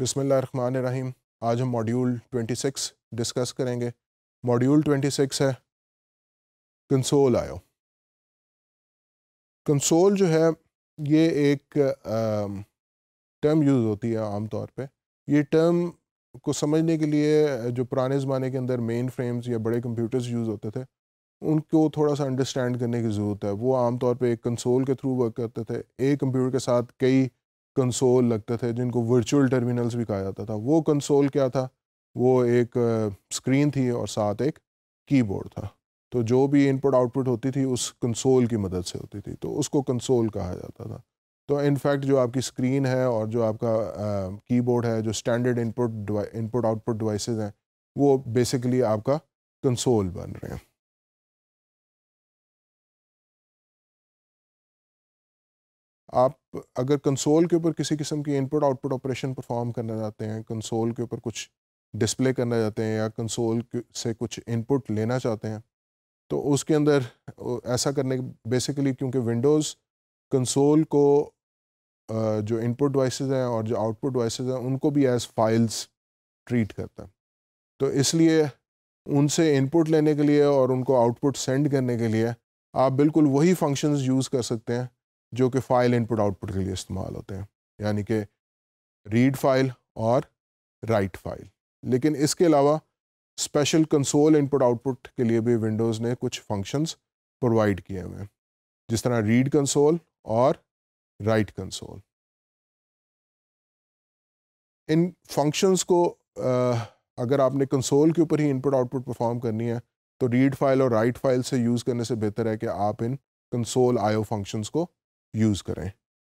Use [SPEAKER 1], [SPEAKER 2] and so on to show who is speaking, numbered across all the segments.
[SPEAKER 1] बिसमिल्ल रहीम आज हम module 26 discuss करेंगे मॉड्यूल 26 है कंसोल आयो कंसोल जो है ये एक टर्म यूज़ होती है आम तौर पे ये टर्म को समझने के लिए जो पुराने ज़माने के अंदर मेन फ्रेम्स या बड़े कंप्यूटर्स यूज़ होते थे उनको थोड़ा सा अंडरस्टैंड करने की ज़रूरत है वो आम तौर पे एक कंसोल के थ्रू वर्क करते थे एक कंप्यूटर के साथ कई कंसोल लगते थे जिनको वर्चुअल टर्मिनल्स भी कहा जाता था वो कंसोल क्या था वो एक स्क्रीन थी और साथ एक कीबोर्ड था तो जो भी इनपुट आउटपुट होती थी उस कंसोल की मदद से होती थी तो उसको कंसोल कहा जाता था तो इनफैक्ट जो आपकी स्क्रीन है और जो आपका कीबोर्ड है जो standard input input output devices हैं वो बेसिकली आपका कंसोल बन रहे हैं आप अगर कंसोल के ऊपर किसी किस्म की इनपुट आउटपुट ऑपरेशन परफॉर्म करना चाहते हैं कंसोल के ऊपर कुछ डिस्प्ले करना चाहते हैं या कंसोल से कुछ इनपुट लेना चाहते हैं तो उसके अंदर ऐसा करने बेसिकली क्योंकि विंडोज़ कंसोल को जो इनपुट डिवाइसेस हैं और जो आउटपुट डिवाइसेस हैं उनको भी एज फाइल्स ट्रीट करता है तो इसलिए उनसे इनपुट लेने के लिए और उनको आउटपुट सेंड करने के लिए आप बिल्कुल वही फंक्शंस यूज़ कर सकते हैं जो कि फ़ाइल इनपुट आउटपुट के लिए इस्तेमाल होते हैं यानी कि रीड फाइल और राइट फाइल लेकिन इसके अलावा स्पेशल कंसोल इनपुट आउटपुट के लिए भी विंडोज़ ने कुछ फंक्शंस प्रोवाइड किए हुए हैं जिस तरह रीड कंसोल और राइट कंसोल इन फंक्शंस को अगर आपने कंसोल के ऊपर ही इनपुट आउटपुट परफॉर्म करनी है तो रीड फाइल और राइट फाइल से यूज़ करने से बेहतर है कि आप इन कंसोल आयो फंक्शंस को यूज़ करें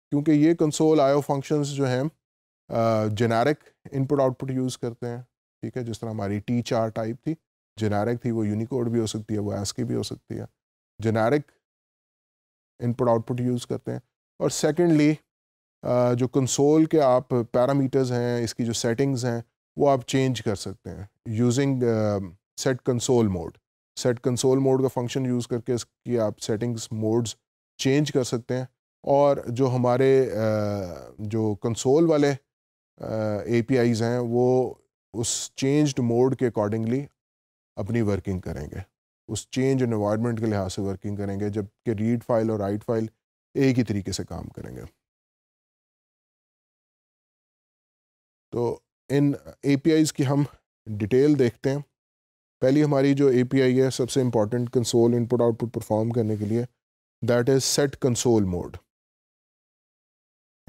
[SPEAKER 1] क्योंकि ये कंसोल आयो फंक्शंस जो हैं जेनेरिक इनपुट आउटपुट यूज़ करते हैं ठीक है जिस तरह हमारी टी चार टाइप थी जेनेरिक थी वो यूनिकोड भी हो सकती है वो की भी हो सकती है जेनेरिक इनपुट आउटपुट यूज़ करते हैं और सेकेंडली जो कंसोल के आप पैरामीटर्स हैं इसकी जो सेटिंग्स हैं वो आप चेंज कर सकते हैं using set console mode set console mode का फंक्शन यूज़ करके इसकी आप सेटिंग्स मोड्स चेंज कर सकते हैं और जो हमारे जो कंसोल वाले ए पी आईज़ हैं वो उस चेंज्ड मोड के अकॉर्डिंगली अपनी वर्किंग करेंगे उस चेंज इन्वायरमेंट के लिहाज से वर्किंग करेंगे जबकि रीड फाइल और राइट फाइल एक ही तरीके से काम करेंगे तो इन ए की हम डिटेल देखते हैं पहली हमारी जो ए है सबसे important console input output perform करने के लिए that is set console mode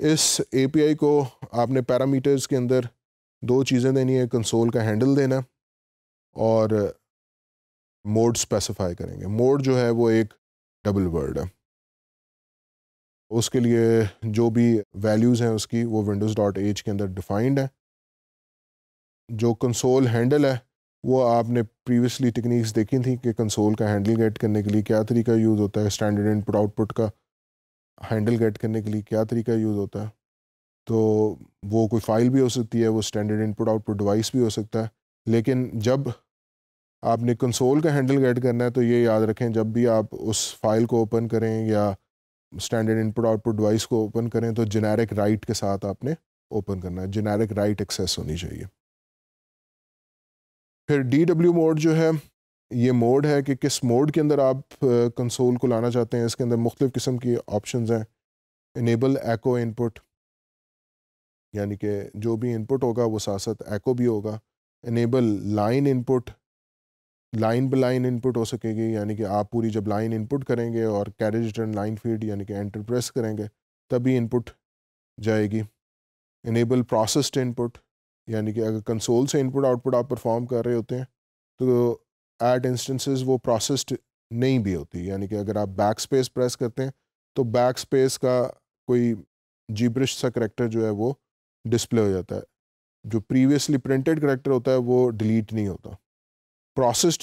[SPEAKER 1] इस एपीआई को आपने पैरामीटर्स के अंदर दो चीज़ें देनी है कंसोल का हैंडल देना और मोड स्पेसिफाई करेंगे मोड जो है वो एक डबल वर्ड है उसके लिए जो भी वैल्यूज़ हैं उसकी वो विंडोज़ डॉट एच के अंदर डिफाइंड है जो कंसोल हैंडल है वो आपने प्रीवियसली टेक्निक्स देखी थी कि कंसोल का हैंडल गेट करने के लिए क्या तरीका यूज़ होता है स्टैंडर्ड इनपुट आउटपुट का हैंडल गेट करने के लिए क्या तरीका यूज़ होता है तो वो कोई फाइल भी हो सकती है वो स्टैंडर्ड इनपुट आउटपुट डिवाइस भी हो सकता है लेकिन जब आपने कंसोल का हैंडल गेट करना है तो ये याद रखें जब भी आप उस फाइल को ओपन करें या स्टैंडर्ड इनपुट आउटपुट डिवाइस को ओपन करें तो जेनेरिक राइट के साथ आपने ओपन करना है जेनेरिक राइट एक्सेस होनी चाहिए फिर डी डब्ल्यू मोड जो है ये मोड है कि किस मोड के अंदर आप कंसोल को लाना चाहते हैं इसके अंदर मुख्तु किस्म की ऑप्शन हैं इनेबल एको इनपुट यानी कि जो भी इनपुट होगा वो साथ साथ एको भी होगा इनेबल लाइन इनपुट लाइन ब लाइन इनपुट हो सकेगी यानी कि आप पूरी जब लाइन इनपुट करेंगे और कैरेज रिटर्न लाइन फीड यानी कि एंटर प्रेस करेंगे तभी इनपुट जाएगी इनेबल प्रोसेस्ड इनपुट यानी कि अगर कंसोल से इनपुट आउटपुट आप परफॉर्म कर रहे होते हैं तो एट इंस्टेंसेस वो प्रोसेस्ड नहीं भी होती यानी कि अगर आप बैक स्पेस प्रेस करते हैं तो बैक स्पेस का कोई जीब्रिश सा करेक्टर जो है वो डिस्प्ले हो जाता है जो प्रीवियसली प्रिंटेड करेक्टर होता है वो डिलीट नहीं होता प्रोसेस्ड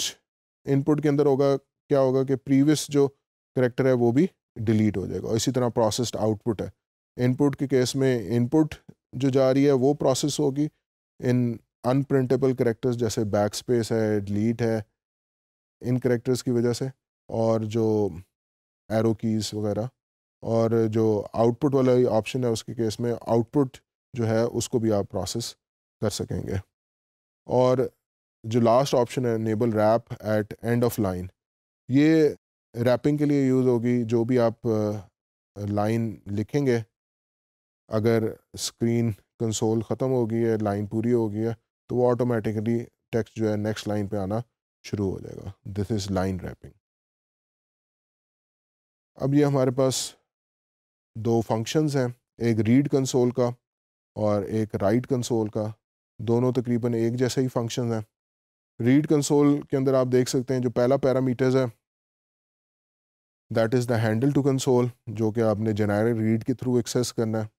[SPEAKER 1] इनपुट के अंदर होगा क्या होगा कि प्रीवियस जो करेक्टर है वो भी डिलीट हो जाएगा और इसी तरह प्रोसेस्ड आउटपुट है इनपुट के केस में इनपुट जो जा रही है वो प्रोसेस होगी इन अनप्रिंटेबल करेक्टर्स जैसे बैक स्पेस है डिलीट है इन करेक्टर्स की वजह से और जो एरो कीज़ वगैरह और जो आउटपुट वाला ऑप्शन है उसके केस में आउटपुट जो है उसको भी आप प्रोसेस कर सकेंगे और जो लास्ट ऑप्शन है enable wrap at end of line ये रैपिंग के लिए यूज़ होगी जो भी आप लाइन लिखेंगे अगर स्क्रीन कंसोल ख़त्म हो गई है लाइन पूरी हो गई है तो वो ऑटोमेटिकली टेक्स्ट जो है नेक्स्ट लाइन पे आना शुरू हो जाएगा दिस इज़ लाइन रैपिंग अब ये हमारे पास दो फंक्शंस हैं एक रीड कंसोल का और एक राइट कंसोल का दोनों तकरीबन एक जैसे ही फंक्शन हैं रीड कंसोल के अंदर आप देख सकते हैं जो पहला पैरामीटर्स है that is the handle to console जो कि आपने जेनरिक रीड के थ्रू एक्सेस करना है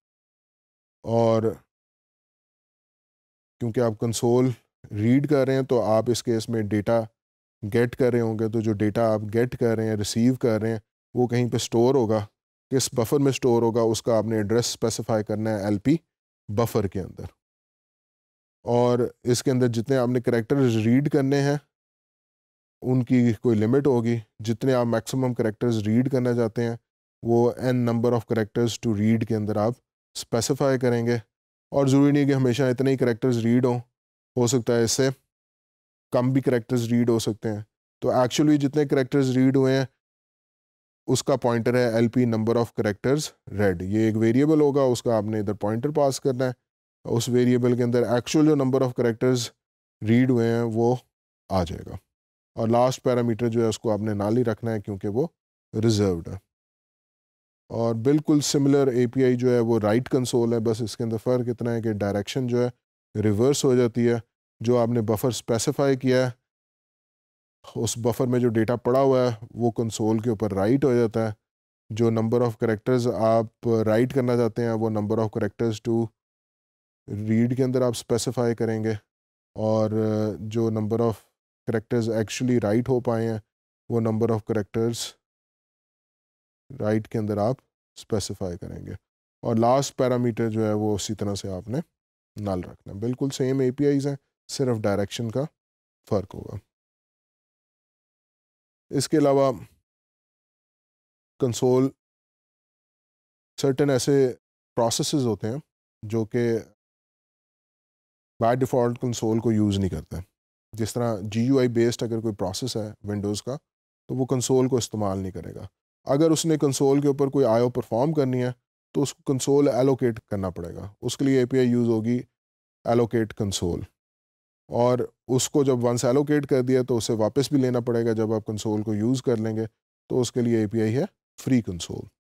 [SPEAKER 1] और क्योंकि आप कंसोल रीड कर रहे हैं तो आप इस केस में डेटा गेट कर रहे होंगे तो जो डेटा आप गेट कर रहे हैं रिसीव कर रहे हैं वो कहीं पे स्टोर होगा किस बफर में स्टोर होगा उसका आपने एड्रेस स्पेसिफाई करना है एलपी बफर के अंदर और इसके अंदर जितने आपने करेक्टर रीड करने हैं उनकी कोई लिमिट होगी जितने आप मैक्सिमम करेक्टर्स रीड करना चाहते हैं वो N number of characters to read के अंदर आप स्पेसिफाई करेंगे और ज़रूरी नहीं कि हमेशा इतने ही करेक्टर्स रीड हों हो सकता है इससे कम भी करेक्टर्स रीड हो सकते हैं तो एक्चुअली जितने करेक्टर्स रीड हुए हैं उसका पॉइंटर है L P number of characters read ये एक वेरिएबल होगा उसका आपने इधर पॉइंटर पास करना है उस वेरिएबल के अंदर एक्चुअल जो नंबर ऑफ करेक्टर्स रीड हुए हैं वो आ जाएगा और लास्ट पैरामीटर जो है उसको आपने नाल ही रखना है क्योंकि वो रिजर्व है और बिल्कुल सिमिलर ए जो है वो राइट कंसोल है बस इसके अंदर फ़र्क इतना है कि डायरेक्शन जो है रिवर्स हो जाती है जो आपने बफर स्पेसिफाई किया है उस बफर में जो डेटा पड़ा हुआ है वो कंसोल के ऊपर राइट हो जाता है जो नंबर ऑफ़ करेक्टर्स आप राइट करना चाहते हैं वो number of characters to read के अंदर आप स्पेसिफाई करेंगे और जो number of characters actually write हो पाए हैं वो नंबर ऑफ़ करेक्टर्स राइट के अंदर आप स्पेसिफाई करेंगे और लास्ट पैरामीटर जो है वो उसी तरह से आपने नल रखना बिल्कुल सेम ए हैं सिर्फ डायरेक्शन का फ़र्क होगा इसके अलावा कंसोल सर्टन ऐसे प्रोसेसेस होते हैं जो कि बाय डिफ़ॉल्ट कंसोल को यूज़ नहीं करता जिस तरह जी यू आई बेस्ड अगर कोई प्रोसेस है विंडोज़ का तो वो कंसोल को इस्तेमाल नहीं करेगा अगर उसने कंसोल के ऊपर कोई आयो परफॉर्म करनी है तो उसको कंसोल एलोकेट करना पड़ेगा उसके लिए ए पी आई यूज़ होगी एलोकेट कंसोल और उसको जब वंस एलोकेट कर दिया तो उसे वापस भी लेना पड़ेगा जब आप कंसोल को यूज़ कर लेंगे तो उसके लिए एपीआई है फ्री कंसोल